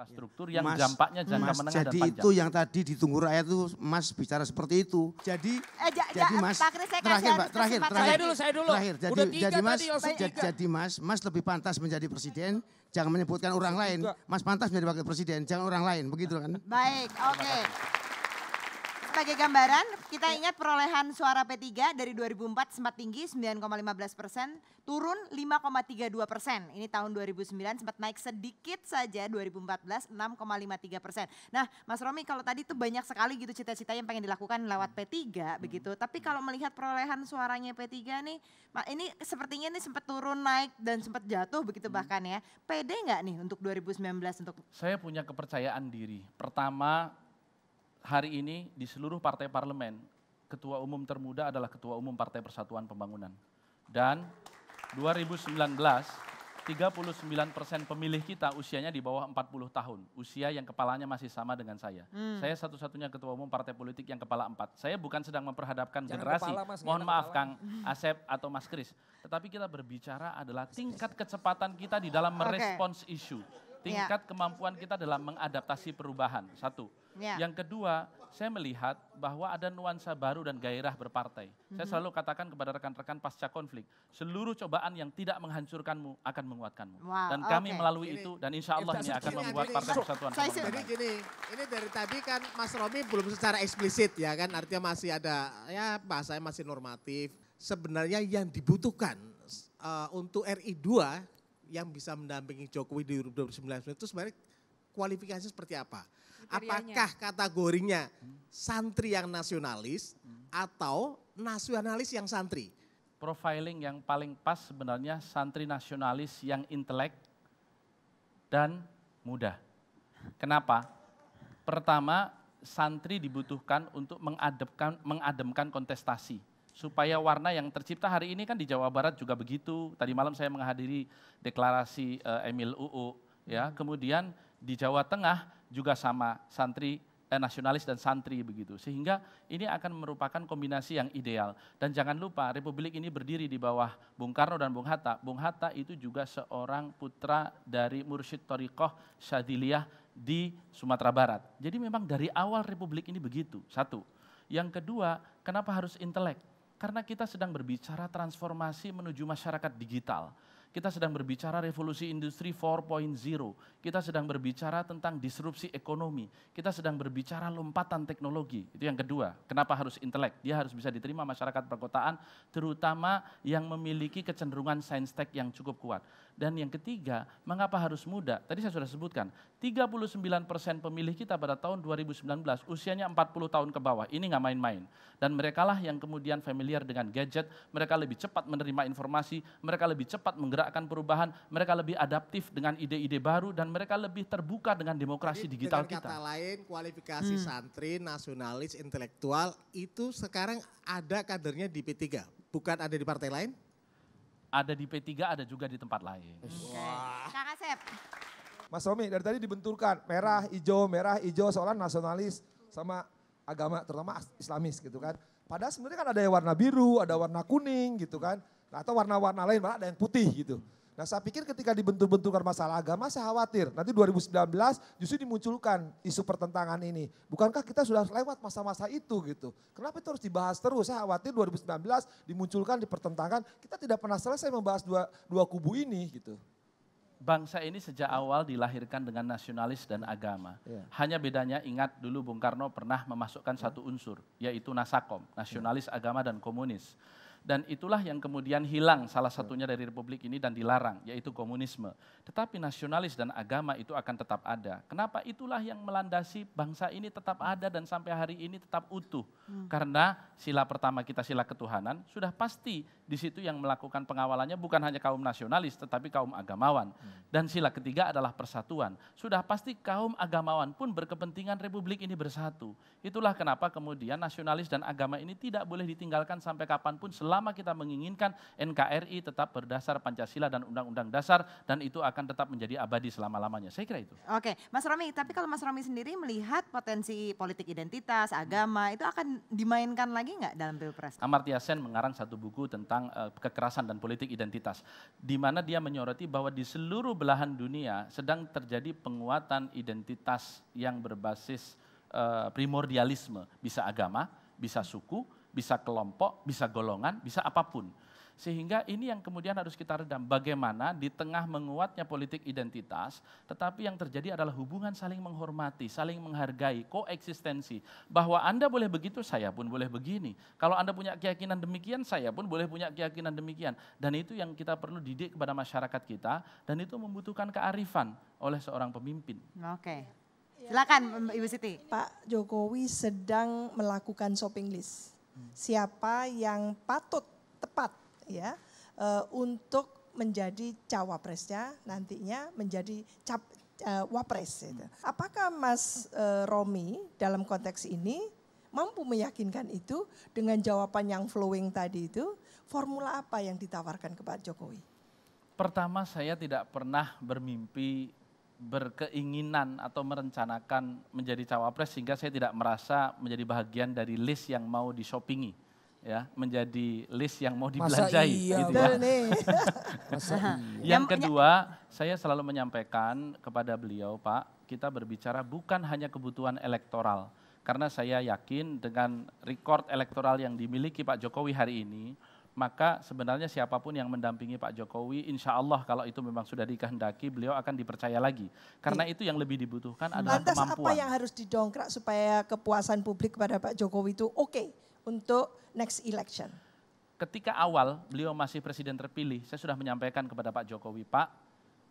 infrastruktur yang mas, dampaknya jangka mas, menengah jadi dan panjang. itu yang tadi ditunggu rakyat itu Mas bicara seperti itu. Jadi eh, ja, ja, jadi Mas Pak Kris, saya terakhir Pak terakhir terakhir saya dulu saya dulu. Terakhir jadi tiga jadi Mas tadi, jadi Mas Mas lebih pantas menjadi presiden jangan menyebutkan orang lain. Mas pantas menjadi wakil presiden jangan orang lain begitu kan. Baik oke. Okay sebagai gambaran, kita ingat perolehan suara P3 dari 2004 sempat tinggi 9,15 persen, turun 5,32 persen. Ini tahun 2009 sempat naik sedikit saja 2014 6,53 persen. Nah Mas Romi kalau tadi itu banyak sekali gitu cita-cita yang pengen dilakukan lewat P3 hmm. begitu. Tapi kalau melihat perolehan suaranya P3 nih, ini sepertinya ini sempat turun naik dan sempat jatuh begitu hmm. bahkan ya. PD nggak nih untuk 2019 untuk? Saya punya kepercayaan diri. Pertama hari ini di seluruh partai parlemen, ketua umum termuda adalah ketua umum Partai Persatuan Pembangunan. Dan 2019, 39 persen pemilih kita usianya di bawah 40 tahun. Usia yang kepalanya masih sama dengan saya. Hmm. Saya satu-satunya ketua umum partai politik yang kepala empat. Saya bukan sedang memperhadapkan Jangan generasi. Kepala, mas, Mohon maaf kepala. Kang Asep atau Mas Kris. Tetapi kita berbicara adalah tingkat kecepatan kita di dalam merespons okay. isu. Ya. tingkat ya. kemampuan kita dalam mengadaptasi perubahan. Satu. Ya. Yang kedua, saya melihat bahwa ada nuansa baru dan gairah berpartai. Mm-hmm. Saya mhm. selalu katakan kepada rekan-rekan pasca konflik, seluruh cobaan yang tidak menghancurkanmu akan menguatkanmu. Wow, dan kami okay. melalui gini, itu dan insya Allah ini akan membuat gini, Partai Persatuan. Saya Jadi gini, ini dari tadi kan Mas Romi belum secara eksplisit ya kan, artinya masih ada ya bahasanya masih normatif. Sebenarnya yang dibutuhkan uh, untuk RI 2 yang bisa mendampingi Jokowi di 2019 itu sebenarnya kualifikasi seperti apa? Apakah kategorinya santri yang nasionalis atau nasionalis yang santri? Profiling yang paling pas sebenarnya santri nasionalis yang intelek dan muda. Kenapa? Pertama, santri dibutuhkan untuk mengademkan kontestasi supaya warna yang tercipta hari ini kan di Jawa Barat juga begitu. Tadi malam saya menghadiri deklarasi uh, Emil UU ya. Kemudian di Jawa Tengah juga sama santri eh, nasionalis dan santri begitu. Sehingga ini akan merupakan kombinasi yang ideal. Dan jangan lupa republik ini berdiri di bawah Bung Karno dan Bung Hatta. Bung Hatta itu juga seorang putra dari Mursyid Torikoh Syadiliyah di Sumatera Barat. Jadi memang dari awal republik ini begitu. Satu. Yang kedua, kenapa harus intelek? Karena kita sedang berbicara transformasi menuju masyarakat digital. Kita sedang berbicara revolusi industri 4.0. Kita sedang berbicara tentang disrupsi ekonomi. Kita sedang berbicara lompatan teknologi. Itu yang kedua. Kenapa harus intelek? Dia harus bisa diterima masyarakat perkotaan, terutama yang memiliki kecenderungan sains tech yang cukup kuat. Dan yang ketiga, mengapa harus muda? Tadi saya sudah sebutkan, 39% persen pemilih kita pada tahun 2019 usianya 40 tahun ke bawah. Ini nggak main-main. Dan merekalah yang kemudian familiar dengan gadget, mereka lebih cepat menerima informasi, mereka lebih cepat menggerak menggerakkan perubahan, mereka lebih adaptif dengan ide-ide baru dan mereka lebih terbuka dengan demokrasi Jadi, digital dengan kita. Kata lain, kualifikasi hmm. santri, nasionalis, intelektual itu sekarang ada kadernya di P3, bukan ada di partai lain? Ada di P3, ada juga di tempat lain. Okay. Wah. Kak Asep. Mas Romi, dari tadi dibenturkan merah, hijau, merah, hijau seolah nasionalis sama agama terutama islamis gitu kan. Padahal sebenarnya kan ada yang warna biru, ada warna kuning gitu kan atau warna-warna lain malah ada yang putih gitu. Nah saya pikir ketika dibentuk-bentukkan masalah agama saya khawatir nanti 2019 justru dimunculkan isu pertentangan ini. Bukankah kita sudah lewat masa-masa itu gitu. Kenapa itu harus dibahas terus? Saya khawatir 2019 dimunculkan dipertentangkan kita tidak pernah selesai membahas dua, dua kubu ini gitu. Bangsa ini sejak awal dilahirkan dengan nasionalis dan agama. Ya. Hanya bedanya ingat dulu Bung Karno pernah memasukkan ya. satu unsur yaitu Nasakom, nasionalis ya. agama dan komunis. Dan itulah yang kemudian hilang salah satunya dari republik ini dan dilarang, yaitu komunisme. Tetapi nasionalis dan agama itu akan tetap ada. Kenapa itulah yang melandasi bangsa ini tetap hmm. ada dan sampai hari ini tetap utuh. Hmm. Karena sila pertama kita sila ketuhanan, sudah pasti di situ yang melakukan pengawalannya bukan hanya kaum nasionalis tetapi kaum agamawan. Hmm. Dan sila ketiga adalah persatuan. Sudah pasti kaum agamawan pun berkepentingan republik ini bersatu. Itulah kenapa kemudian nasionalis dan agama ini tidak boleh ditinggalkan sampai kapanpun selama kita menginginkan NKRI tetap berdasar Pancasila dan Undang-Undang Dasar dan itu akan tetap menjadi abadi selama-lamanya. Saya kira itu. Oke, Mas Romi, tapi kalau Mas Romi sendiri melihat potensi politik identitas, agama itu akan dimainkan lagi lagi nggak dalam Pilpres? Amartya Sen mengarang satu buku tentang uh, kekerasan dan politik identitas, di mana dia menyoroti bahwa di seluruh belahan dunia sedang terjadi penguatan identitas yang berbasis uh, primordialisme, bisa agama, bisa suku, bisa kelompok, bisa golongan, bisa apapun. Sehingga ini yang kemudian harus kita redam. Bagaimana di tengah menguatnya politik identitas, tetapi yang terjadi adalah hubungan saling menghormati, saling menghargai, koeksistensi. Bahwa Anda boleh begitu, saya pun boleh begini. Kalau Anda punya keyakinan demikian, saya pun boleh punya keyakinan demikian. Dan itu yang kita perlu didik kepada masyarakat kita, dan itu membutuhkan kearifan oleh seorang pemimpin. Oke. Silakan Ibu Siti. Pak Jokowi sedang melakukan shopping list. Hmm. Siapa yang patut tepat ya uh, untuk menjadi cawapresnya nantinya menjadi cap uh, wapres itu. Apakah Mas uh, Romi dalam konteks ini mampu meyakinkan itu dengan jawaban yang flowing tadi itu, formula apa yang ditawarkan ke Pak Jokowi? Pertama saya tidak pernah bermimpi berkeinginan atau merencanakan menjadi cawapres sehingga saya tidak merasa menjadi bagian dari list yang mau di shoppingi ya menjadi list yang mau dibelanjai Masa iya, gitu ya. iya. yang kedua, saya selalu menyampaikan kepada beliau, Pak, kita berbicara bukan hanya kebutuhan elektoral. Karena saya yakin dengan rekor elektoral yang dimiliki Pak Jokowi hari ini, maka sebenarnya siapapun yang mendampingi Pak Jokowi, insya Allah kalau itu memang sudah dikehendaki, beliau akan dipercaya lagi. Karena itu yang lebih dibutuhkan adalah Lantas kemampuan. apa yang harus didongkrak supaya kepuasan publik kepada Pak Jokowi itu oke? Okay untuk next election. Ketika awal beliau masih presiden terpilih, saya sudah menyampaikan kepada Pak Jokowi, Pak,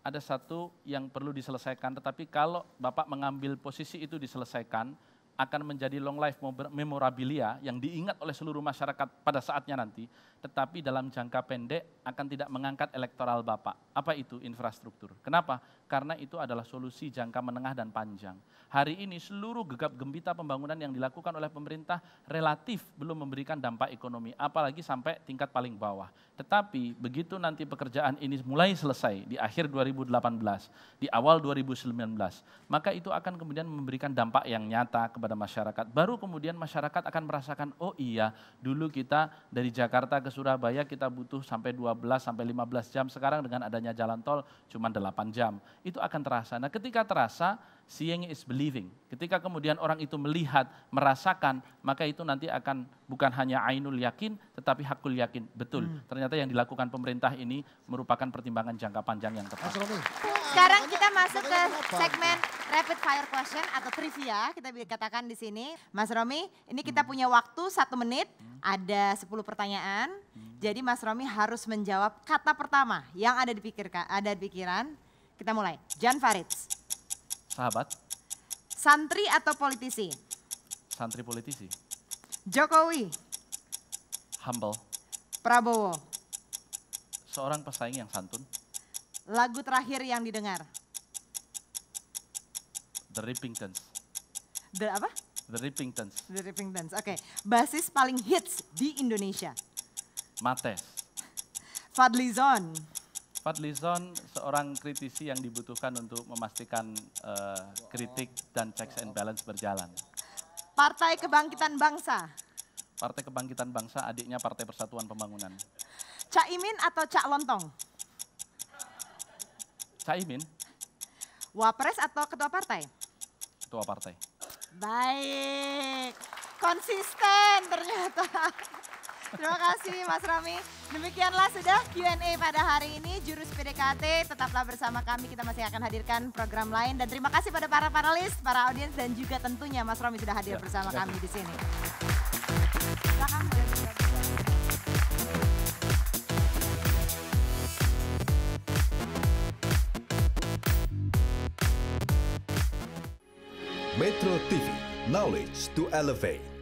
ada satu yang perlu diselesaikan, tetapi kalau Bapak mengambil posisi itu diselesaikan, akan menjadi long life memorabilia yang diingat oleh seluruh masyarakat pada saatnya nanti, tetapi dalam jangka pendek akan tidak mengangkat elektoral Bapak. Apa itu infrastruktur? Kenapa? karena itu adalah solusi jangka menengah dan panjang. Hari ini seluruh gegap gembita pembangunan yang dilakukan oleh pemerintah relatif belum memberikan dampak ekonomi, apalagi sampai tingkat paling bawah. Tetapi begitu nanti pekerjaan ini mulai selesai di akhir 2018, di awal 2019, maka itu akan kemudian memberikan dampak yang nyata kepada masyarakat. Baru kemudian masyarakat akan merasakan, oh iya dulu kita dari Jakarta ke Surabaya kita butuh sampai 12 sampai 15 jam, sekarang dengan adanya jalan tol cuma 8 jam itu akan terasa. Nah ketika terasa, seeing is believing. Ketika kemudian orang itu melihat, merasakan, maka itu nanti akan bukan hanya ainul yakin, tetapi hakul yakin. Betul, hmm. ternyata yang dilakukan pemerintah ini merupakan pertimbangan jangka panjang yang tepat. Sekarang kita masuk ke segmen rapid fire question atau trivia kita katakan di sini. Mas Romi, ini kita hmm. punya waktu satu menit, hmm. ada sepuluh pertanyaan. Hmm. Jadi Mas Romi harus menjawab kata pertama yang ada di pikir ada di pikiran kita mulai. Jan Farid. Sahabat. Santri atau politisi? Santri politisi. Jokowi. Humble. Prabowo. Seorang pesaing yang santun. Lagu terakhir yang didengar? The Rippingtons. The apa? The Rippingtons. The Rippingtons, oke. Okay. Basis paling hits di Indonesia? Mates. Fadlizon. Lison seorang kritisi yang dibutuhkan untuk memastikan uh, kritik dan checks and balance berjalan. Partai Kebangkitan Bangsa. Partai Kebangkitan Bangsa adiknya Partai Persatuan Pembangunan. Cak Imin atau Cak Lontong? Cak Imin. Wapres atau ketua partai? Ketua partai. Baik. Konsisten ternyata. Terima kasih Mas Rami. Demikianlah sudah Q&A pada hari ini. Jurus PDKT tetaplah bersama kami. Kita masih akan hadirkan program lain. Dan terima kasih pada para panelis, para audiens dan juga tentunya Mas Rami sudah hadir ya, bersama kami di sini. Metro TV, knowledge to elevate.